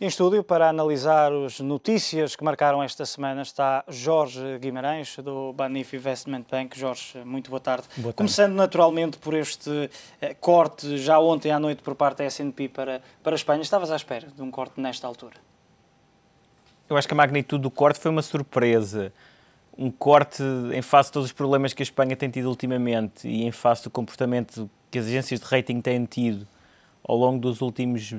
Em estúdio, para analisar as notícias que marcaram esta semana, está Jorge Guimarães, do Banif Investment Bank. Jorge, muito boa tarde. Boa tarde. Começando naturalmente por este eh, corte, já ontem à noite, por parte da S&P para, para a Espanha. Estavas à espera de um corte nesta altura? Eu acho que a magnitude do corte foi uma surpresa. Um corte em face de todos os problemas que a Espanha tem tido ultimamente e em face do comportamento que as agências de rating têm tido ao longo dos últimos,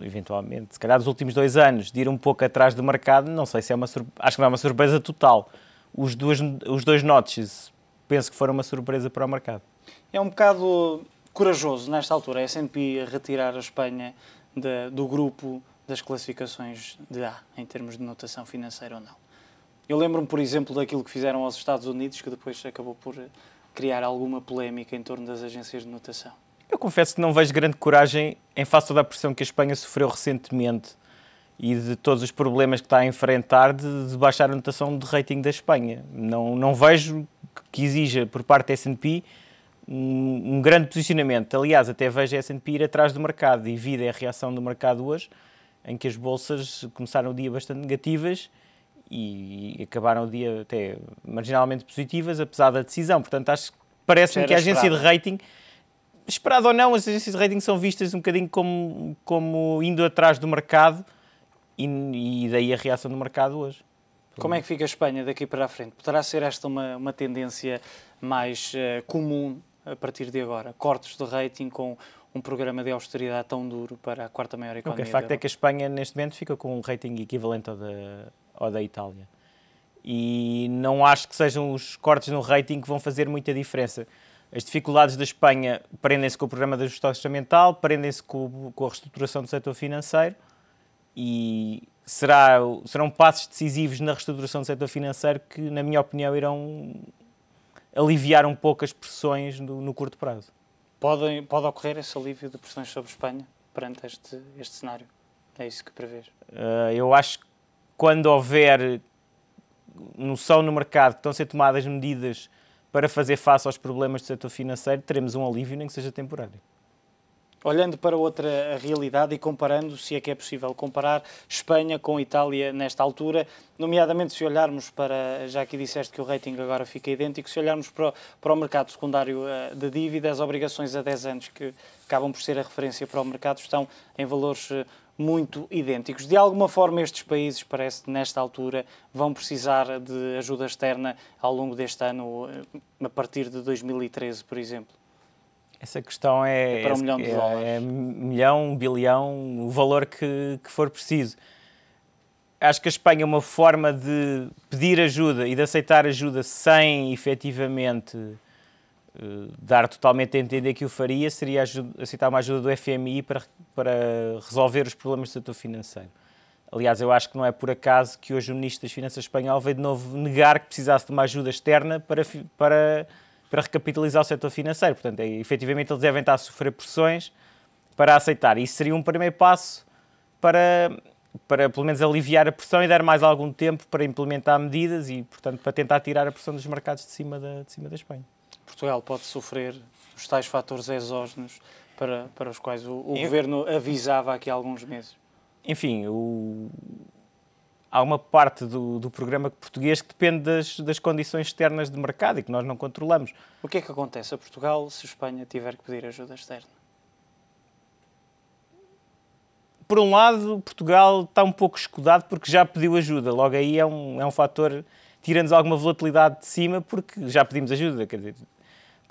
eventualmente, se calhar dos últimos dois anos, de ir um pouco atrás do mercado, não sei se é uma acho que não é uma surpresa total. Os, duas, os dois notches penso que foram uma surpresa para o mercado. É um bocado corajoso nesta altura a S&P retirar a Espanha de, do grupo das classificações de A, em termos de notação financeira ou não. Eu lembro-me, por exemplo, daquilo que fizeram aos Estados Unidos, que depois acabou por criar alguma polémica em torno das agências de notação. Eu confesso que não vejo grande coragem em face da pressão que a Espanha sofreu recentemente e de todos os problemas que está a enfrentar de, de baixar a notação de rating da Espanha. Não, não vejo que exija por parte da S&P um, um, grande posicionamento. Aliás, até vejo a S&P ir atrás do mercado e vida é a reação do mercado hoje, em que as bolsas começaram o dia bastante negativas e, acabaram o dia até marginalmente positivas, apesar da decisão. Portanto, acho parece-me que a agência esperado. de rating esperado ou não, as agências de rating são vistas um bocadinho como, como indo atrás do mercado e, e daí a reação do mercado hoje. Como é que fica a Espanha daqui para a frente? Poderá ser esta uma, uma tendência mais uh, comum a partir de agora? Cortes de rating com um programa de austeridade tão duro para a quarta maior economia. O facto é que a Espanha, neste momento, fica com um rating equivalente ao da, ao da Itália. E não acho que sejam os cortes no rating que vão fazer muita diferença. As dificuldades da Espanha prendem-se com o programa de ajuste orçamental, prendem-se com, com, a reestruturação do setor financeiro e será, serão passos decisivos na reestruturação do setor financeiro que, na minha opinião, irão aliviar um pouco as pressões no, no curto prazo. Pode, pode ocorrer esse alívio de pressões sobre a Espanha perante este, este cenário? É isso que prevês? Uh, eu acho que quando houver noção no mercado que estão a ser tomadas medidas para fazer face aos problemas do setor financeiro, teremos um alívio, nem que seja temporário. Olhando para outra realidade e comparando, se é que é possível comparar Espanha com Itália nesta altura, nomeadamente se olharmos para, já que disseste que o rating agora fica idêntico, se olharmos para o, para o mercado secundário eh, de dívida, as obrigações a 10 anos que acabam por ser a referência para o mercado estão em valores eh, muito idênticos. De alguma forma, estes países, parece, nesta altura, vão precisar de ajuda externa ao longo deste ano, eh, a partir de 2013, por exemplo? Essa questão é, é para um milhão de é, dólares. É, milhão, bilhão, o valor que, que for preciso. Acho que a Espanha, é uma forma de pedir ajuda e de aceitar ajuda sem efetivamente eh, dar totalmente a entender que o faria seria aceitar uma ajuda do FMI para, para resolver os problemas do setor financeiro. Aliás, eu acho que não é por acaso que hoje o Ministro das Finanças espanhol veio de novo negar que precisasse de uma ajuda externa para, para, para recapitalizar o setor financeiro. Portanto, é, efetivamente, eles devem estar a sofrer pressões para aceitar. Isso seria um primeiro passo para, para, pelo menos, aliviar a pressão e dar mais algum tempo para implementar medidas e, portanto, para tentar tirar a pressão dos mercados de cima da, de cima da Espanha. Portugal pode sofrer os tais fatores exógenos para, para os quais o, o governo avisava aqui há alguns meses? Enfim, o... há uma parte do, do programa português que depende das, das condições externas de mercado e que nós não controlamos. O que é que acontece a Portugal se a Espanha tiver que pedir ajuda externa? por um lado, Portugal está um pouco escudado porque já pediu ajuda. Logo aí é um, é um fator, tira-nos alguma volatilidade de cima porque já pedimos ajuda. Quer dizer,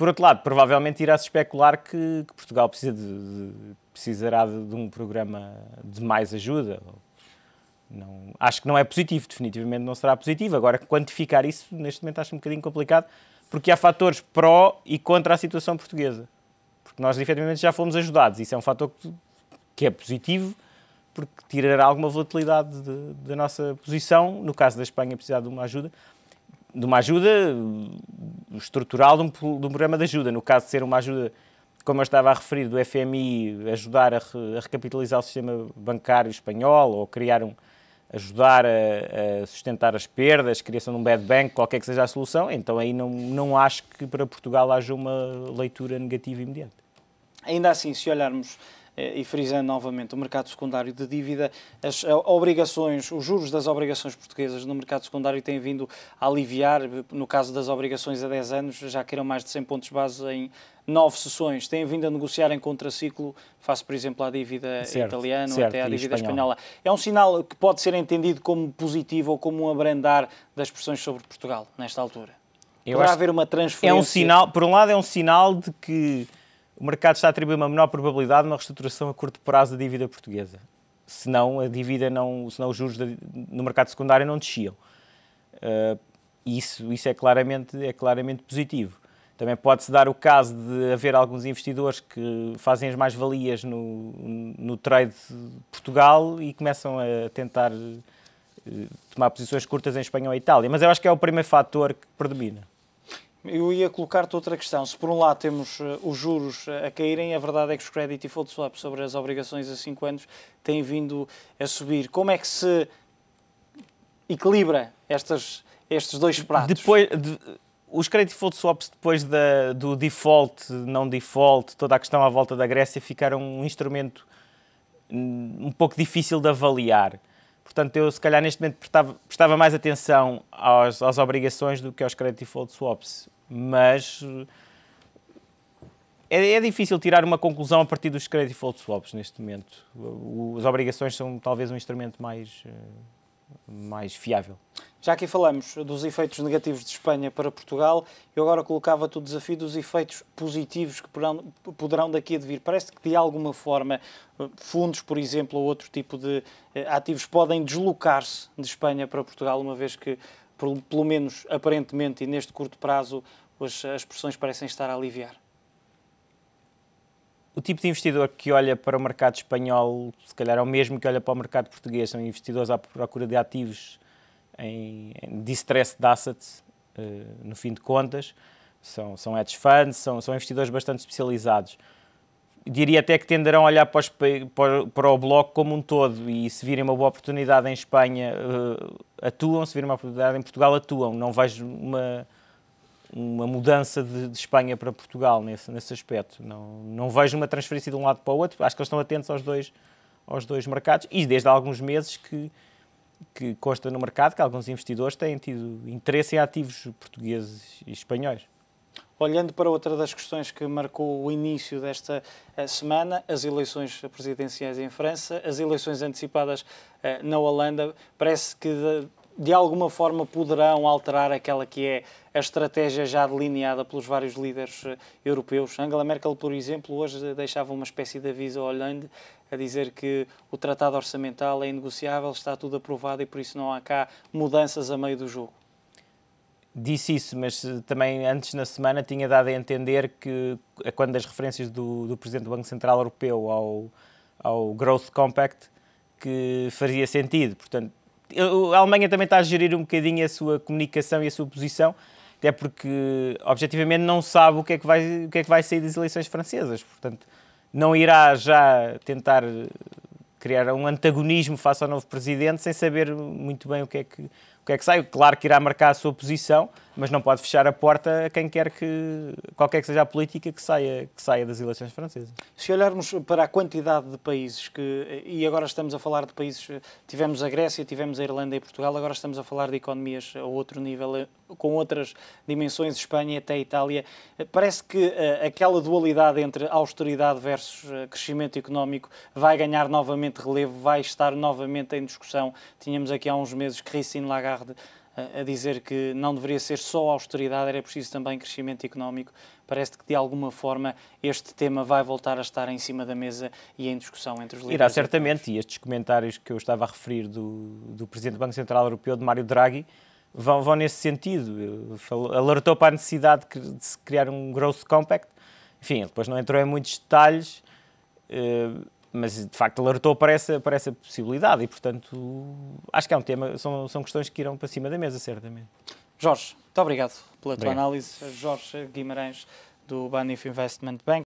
por outro lado, provavelmente irá-se especular que, que Portugal precisa de, de, precisará de, de, um programa de mais ajuda. Não, acho que não é positivo, definitivamente não será positivo. Agora, quantificar isso, neste momento, acho um bocadinho complicado, porque há fatores pró e contra a situação portuguesa. Porque nós, efetivamente, já fomos ajudados. Isso é um fator que, que é positivo, porque tirará alguma volatilidade da nossa posição. No caso da Espanha, precisar de uma ajuda de uma ajuda estrutural de um, de um, programa de ajuda. No caso de ser uma ajuda, como eu estava a referir, do FMI ajudar a, re, a recapitalizar o sistema bancário espanhol ou criar um, ajudar a, a, sustentar as perdas, criação de um bad bank, qualquer que seja a solução, então aí não, não acho que para Portugal haja uma leitura negativa imediata. Ainda assim, se olharmos eh, e frisando novamente o mercado secundário de dívida, as eh, obrigações, os juros das obrigações portuguesas no mercado secundário têm vindo a aliviar, no caso das obrigações a 10 anos, já que eram mais de 100 pontos base em nove sessões, têm vindo a negociar em contraciclo, face, por exemplo, à dívida certo, italiana certo, até à dívida espanhola. espanhola. É um sinal que pode ser entendido como positivo ou como um abrandar das pressões sobre Portugal, nesta altura. Eu Poderá haver uma transferência. É um sinal, por um lado, é um sinal de que o mercado está a atribuir uma menor probabilidade de uma reestruturação a curto prazo da dívida portuguesa. Senão a dívida não, senão os juros de, no mercado secundário não desciam. Uh, isso, isso é claramente é claramente positivo. Também pode-se dar o caso de haver alguns investidores que fazem as mais-valias no, no trade de Portugal e começam a tentar eh, tomar posições curtas em Espanha ou Itália. Mas eu acho que é o primeiro fator que predomina. Eu ia colocar-te outra questão. Se por um lado temos eh, os juros eh, a caírem, a verdade é que os credit default swap sobre as obrigações a 5 anos têm vindo a subir. Como é que se equilibra estas, estes dois pratos? Depois, de, os credit default swaps, depois da, do default, não default, toda a questão à volta da Grécia, ficaram um instrumento hum, um pouco difícil de avaliar Portanto, eu se calhar neste momento prestava, prestava mais atenção aos, às obrigações do que aos credit default swaps. Mas eh, é, é, difícil tirar uma conclusão a partir dos credit default swaps neste momento. As obrigações são talvez um instrumento mais eh, mais fiável. Já aqui falamos dos efeitos negativos de Espanha para Portugal. Eu agora colocava-te o desafio dos efeitos positivos que poderão, poderão daqui a vir. Parece que, de alguma forma, fundos, por exemplo, ou outro tipo de eh, ativos podem deslocar-se de Espanha para Portugal, uma vez que, pelo menos aparentemente e neste curto prazo, as pressões parecem estar a aliviar o tipo de investidor que olha para o mercado espanhol, se calhar é o mesmo que olha para o mercado português, são investidores à procura de ativos em, em distress assets, uh, no fim de contas, são, são hedge funds, são, são investidores bastante especializados. Diria até que tenderão a olhar para, os, para, para o bloco como um todo e se virem uma boa oportunidade em Espanha uh, atuam, se virem uma oportunidade em Portugal atuam. Não vejo uma, uma mudança de, de, Espanha para Portugal nesse, nesse aspecto. Não, não vejo uma transferência de um lado para o outro. Acho que eles estão atentos aos dois, aos dois mercados e desde há alguns meses que, que consta no mercado que alguns investidores têm tido interesse em ativos portugueses e espanhóis. Olhando para outra das questões que marcou o início desta eh, semana, as eleições presidenciais em França, as eleições antecipadas eh, na Holanda, parece que de alguma forma poderão alterar aquela que é a estratégia já delineada pelos vários líderes eh, europeus. Angela Merkel, por exemplo, hoje deixava uma espécie de aviso à Hollande a dizer que o tratado orçamental é inegociável, está tudo aprovado e por isso não há cá mudanças a meio do jogo. Disse isso, mas eh, também antes na semana tinha dado a entender que, eh, quando as referências do, do Presidente do Banco Central Europeu ao, ao Growth Compact, que faria sentido. Portanto, a Alemanha também está a gerir um bocadinho a sua comunicação e a sua posição, até porque objetivamente não sabe o que é que vai, o que é que vai sair das eleições francesas, portanto não irá já tentar eh, criar um antagonismo face ao novo presidente sem saber muito bem o que é que, o que, é que sai. Claro que irá marcar a sua posição, mas não pode fechar a porta a quem quer que, qualquer que seja a política que saia, que saia das eleições francesas. Se olharmos para a quantidade de países que, e agora estamos a falar de países, tivemos a Grécia, tivemos a Irlanda e Portugal, agora estamos a falar de economias a outro nível, com outras dimensões, Espanha até Itália, parece que eh, aquela dualidade entre austeridade versus eh, crescimento económico vai ganhar novamente relevo, vai estar novamente em discussão. Tínhamos aqui há uns meses Christine Lagarde a dizer que não deveria ser só austeridade, era preciso também crescimento económico. Parece que, de alguma forma, este tema vai voltar a estar em cima da mesa e em discussão entre os líderes. Irá, certamente, e estes comentários que eu estava a referir do, do Presidente do Banco Central Europeu, de Mário Draghi, vão, vão nesse sentido. falou alertou para a necessidade de se criar um Growth Compact. Enfim, depois não entrou em muitos detalhes. Uh, mas de facto alertou para essa, para essa possibilidade e, portanto, acho que é um tema, são, são questões que irão para cima da mesa, certamente. Jorge, muito obrigado pela obrigado. tua análise. Jorge Guimarães, do Banif Investment Bank.